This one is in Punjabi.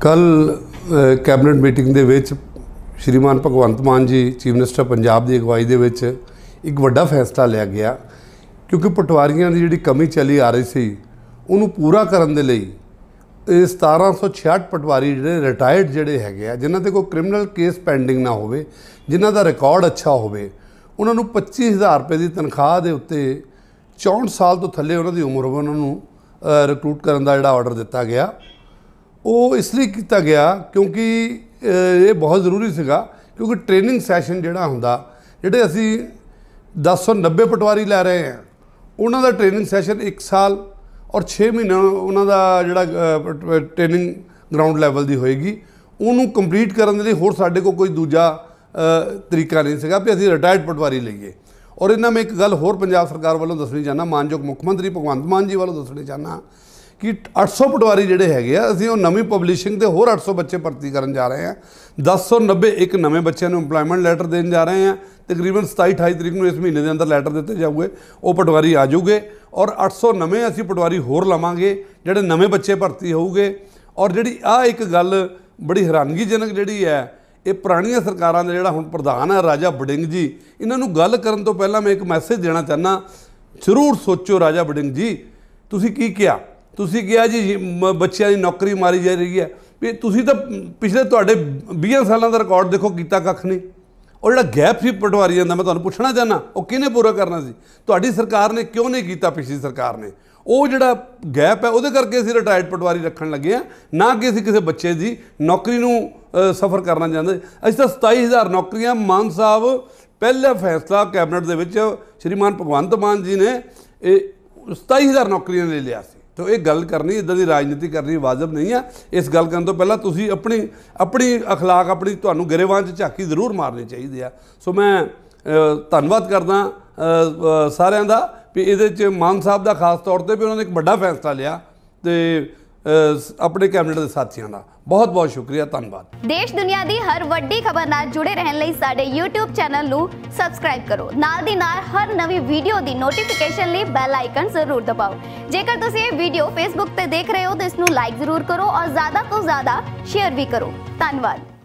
ਕੱਲ ਕੈਬਨਿਟ ਮੀਟਿੰਗ ਦੇ ਵਿੱਚ ਸ਼੍ਰੀਮਾਨ ਭਗਵੰਤ ਮਾਨ ਜੀ ਚੀਫ ਮਿਨਿਸਟਰ ਪੰਜਾਬ ਦੀ ਅਗਵਾਈ ਦੇ ਵਿੱਚ ਇੱਕ ਵੱਡਾ ਫੈਸਲਾ ਲਿਆ ਗਿਆ ਕਿਉਂਕਿ ਪਟਵਾਰੀਆਂ ਦੀ ਜਿਹੜੀ ਕਮੀ ਚੱਲੀ ਆ ਰਹੀ ਸੀ ਉਹਨੂੰ ਪੂਰਾ ਕਰਨ ਦੇ ਲਈ ਇਹ 1766 ਪਟਵਾਰੀ ਜਿਹੜੇ ਰਿਟਾਇਰਡ ਜਿਹੜੇ ਹੈਗੇ ਆ ਜਿਨ੍ਹਾਂ ਤੇ ਕੋਈ ਕ੍ਰਿਮੀਨਲ ਕੇਸ ਪੈਂਡਿੰਗ ਨਾ ਹੋਵੇ ਜਿਨ੍ਹਾਂ ਦਾ ਰਿਕਾਰਡ ਅੱਛਾ ਹੋਵੇ ਉਹਨਾਂ ਨੂੰ 25000 ਰੁਪਏ ਦੀ ਤਨਖਾਹ ਦੇ ਉੱਤੇ 64 ਸਾਲ ਤੋਂ ਥੱਲੇ ਉਹਨਾਂ ਦੀ ਉਮਰ ਉਹਨਾਂ ਨੂੰ ਰਿਕਰੂਟ ਕਰਨ ਦਾ ਜਿਹੜਾ ਆਰਡਰ ਦਿੱਤਾ ਗਿਆ ਉਹ ਇਸ ਲਈ ਕੀਤਾ ਗਿਆ ਕਿਉਂਕਿ ਇਹ ਬਹੁਤ ਜ਼ਰੂਰੀ ਸੀਗਾ ਕਿਉਂਕਿ ਟ੍ਰੇਨਿੰਗ ਸੈਸ਼ਨ ਜਿਹੜਾ ਹੁੰਦਾ ਜਿਹੜੇ ਅਸੀਂ 1090 ਪਟਵਾਰੀ ਲੈ ਰਹੇ ਹਾਂ ਉਹਨਾਂ ਦਾ ਟ੍ਰੇਨਿੰਗ ਸੈਸ਼ਨ 1 ਸਾਲ ਔਰ 6 ਮਹੀਨਾ ਉਹਨਾਂ ਦਾ ਜਿਹੜਾ ਟ੍ਰੇਨਿੰਗ ਗਰਾਊਂਡ ਲੈਵਲ ਦੀ ਹੋਏਗੀ ਉਹਨੂੰ ਕੰਪਲੀਟ ਕਰਨ ਦੇ ਲਈ ਹੋਰ ਸਾਡੇ ਕੋਲ ਕੋਈ ਦੂਜਾ ਤਰੀਕਾ ਨਹੀਂ ਸੀਗਾ ਵੀ ਅਸੀਂ ਰਿਟਾਇਰਡ ਪਟਵਾਰੀ ਲਈਏ ਔਰ ਇਹਨਾਂ ਮੈਂ ਇੱਕ ਗੱਲ ਹੋਰ ਪੰਜਾਬ ਸਰਕਾਰ ਵੱਲੋਂ ਦੱਸਣੀ ਚਾਹਨਾ ਮਾਨਯੋਗ ਮੁੱਖ ਮੰਤਰੀ ਭਗਵੰਤ ਮਾਨ ਜੀ ਵੱਲੋਂ ਦੱਸਣੀ ਚਾਹਨਾ ਕਿ 800 ਪਟਵਾਰੀ ਜਿਹੜੇ ਹੈਗੇ ਆ ਅਸੀਂ ਉਹ ਨਵੀਂ ਪਬਲਿਸ਼ਿੰਗ ਤੇ ਹੋਰ 800 ਬੱਚੇ ਭਰਤੀ ਕਰਨ ਜਾ ਰਹੇ ਆ 1090 ਇੱਕ ਨਵੇਂ ਬੱਚਿਆਂ ਨੂੰ ਏਮਪਲੋਇਮੈਂਟ ਲੈਟਰ ਦੇਣ ਜਾ ਰਹੇ ਆ ਤਕਰੀਬਨ 27 28 ਤਰੀਕ ਨੂੰ ਇਸ ਮਹੀਨੇ ਦੇ ਅੰਦਰ ਲੈਟਰ ਦਿੱਤੇ ਜਾਊਗੇ ਉਹ ਪਟਵਾਰੀ ਆ ਜਾਊਗੇ ਔਰ 800 ਨਵੇਂ ਅਸੀਂ ਪਟਵਾਰੀ ਹੋਰ ਲਵਾਂਗੇ ਜਿਹੜੇ ਨਵੇਂ ਬੱਚੇ ਭਰਤੀ ਹੋਊਗੇ ਔਰ ਜਿਹੜੀ ਆ ਇੱਕ ਗੱਲ ਬੜੀ ਹੈਰਾਨਗੀਜਨਕ ਜਿਹੜੀ ਹੈ ਇਹ ਪੁਰਾਣੀਆਂ ਸਰਕਾਰਾਂ ਦਾ ਜਿਹੜਾ ਹੁਣ ਪ੍ਰਧਾਨ ਹੈ ਰਾਜਾ ਬਡਿੰਗ ਜੀ ਇਹਨਾਂ ਨੂੰ ਗੱਲ ਕਰਨ ਤੋਂ ਪਹਿਲਾਂ ਮੈਂ ਇੱਕ ਮੈਸੇਜ ਦੇਣਾ ਚਾਹਨਾ ਜ਼ਰੂਰ ਸੋਚੋ ਰਾਜਾ ਬਡਿੰਗ ਜੀ ਤੁਸੀਂ ਕੀ ਕਿਹਾ ਤੁਸੀਂ ਕਿਹਾ ਜੀ ਬੱਚਿਆਂ ਦੀ ਨੌਕਰੀ ਮਾਰੀ ਜਾ ਰਹੀ ਹੈ ਵੀ ਤੁਸੀਂ ਤਾਂ ਪਿਛਲੇ ਤੁਹਾਡੇ 20 ਸਾਲਾਂ ਦਾ ਰਿਕਾਰਡ ਦੇਖੋ ਕੀਤਾ ਕੱਖ ਨਹੀਂ ਉਹ ਜਿਹੜਾ ਗੈਪ ਸੀ ਪਟਵਾਰੀ ਜਾਂਦਾ ਮੈਂ ਤੁਹਾਨੂੰ ਪੁੱਛਣਾ ਚਾਹਨਾ ਉਹ ਕਿਹਨੇ ਪੂਰਾ ਕਰਨਾ ਸੀ ਤੁਹਾਡੀ ਸਰਕਾਰ ਨੇ ਕਿਉਂ ਨਹੀਂ ਕੀਤਾ ਪਿਛਲੀ ਸਰਕਾਰ ਨੇ ਉਹ ਜਿਹੜਾ ਗੈਪ ਹੈ ਉਹਦੇ ਕਰਕੇ ਅਸੀਂ ਰਿਟਾਇਰਡ ਪਟਵਾਰੀ ਰੱਖਣ ਲੱਗੇ ਆ ਨਾ ਕਿ ਅਸੀਂ ਕਿਸੇ ਬੱਚੇ ਦੀ ਨੌਕਰੀ ਨੂੰ ਸਫਰ ਕਰਨਾ ਚਾਹੁੰਦੇ ਅਸੀਂ ਤਾਂ 27000 ਨੌਕਰੀਆਂ ਮਾਨ ਸਾਹਿਬ ਪਹਿਲਾ ਫੈਸਲਾ ਕੈਬਨਿਟ ਦੇ ਵਿੱਚ ਸ਼੍ਰੀਮਾਨ ਭਗਵੰਤ ਮਾਨ ਜੀ ਨੇ ਇਹ 27000 ਨੌਕਰੀਆਂ ਲੈ ਲਿਆ ਸੀ ਤੋ ਇਹ ਗੱਲ ਕਰਨੀ ਇਦਾਂ ਦੀ ਰਾਜਨੀਤੀ ਕਰਨੀ ਵਾਜਬ ਨਹੀਂ ਆ ਇਸ ਗੱਲ ਕਰਨ ਤੋਂ ਪਹਿਲਾਂ ਤੁਸੀਂ ਆਪਣੀ ਆਪਣੀ اخلاق ਆਪਣੀ ਤੁਹਾਨੂੰ ਗਰੇਵਾਂ 'ਚ ਝਾਕੀ ਜ਼ਰੂਰ ਮਾਰਨੀ ਚਾਹੀਦੀ ਆ ਸੋ ਮੈਂ ਧੰਨਵਾਦ ਕਰਦਾ ਸਾਰਿਆਂ ਦਾ ਵੀ ਇਹਦੇ 'ਚ ਮਾਨ ਸਾਹਿਬ ਦਾ ਖਾਸ ਤੌਰ ਤੇ ਵੀ ਉਹਨਾਂ ਨੇ ਇੱਕ ਵੱਡਾ ਫੈਸਲਾ ਲਿਆ ਤੇ ਆਪਣੇ ਕੈਬਨਿਟ ਦੇ ਸਾਥੀਆਂ ਦਾ ਬਹੁਤ ਬਹੁਤ ਸ਼ੁਕਰੀਆ ਧੰਨਵਾਦ ਦੇਸ਼ ਦੁਨੀਆ ਦੀ ਹਰ ਵੱਡੀ ਖਬਰ ਨਾਲ ਜੁੜੇ ਰਹਿਣ ਲਈ ਸਾਡੇ YouTube ਚੈਨਲ ਨੂੰ ਸਬਸਕ੍ਰਾਈਬ ਕਰੋ ਨਾਲ ਦੀ ਨਾਲ ਹਰ ਨਵੀਂ ਵੀਡੀਓ ਦੀ ਨੋਟੀਫਿਕੇਸ਼ਨ ਲਈ ਬੈਲ ਆਈਕਨ ਜ਼ਰੂਰ ਦਬਾਓ ਜੇਕਰ ਤੁਸੀਂ ਇਹ ਵੀਡੀਓ Facebook ਤੇ ਦੇਖ ਰਹੇ ਹੋ ਤਾਂ ਇਸ ਨੂੰ ਲਾਈਕ ਜ਼ਰੂਰ ਕਰੋ ਔਰ ਜ਼ਿਆਦਾ ਤੋਂ ਜ਼ਿਆਦਾ ਸ਼ੇਅਰ ਵੀ ਕਰੋ ਧੰਨਵਾਦ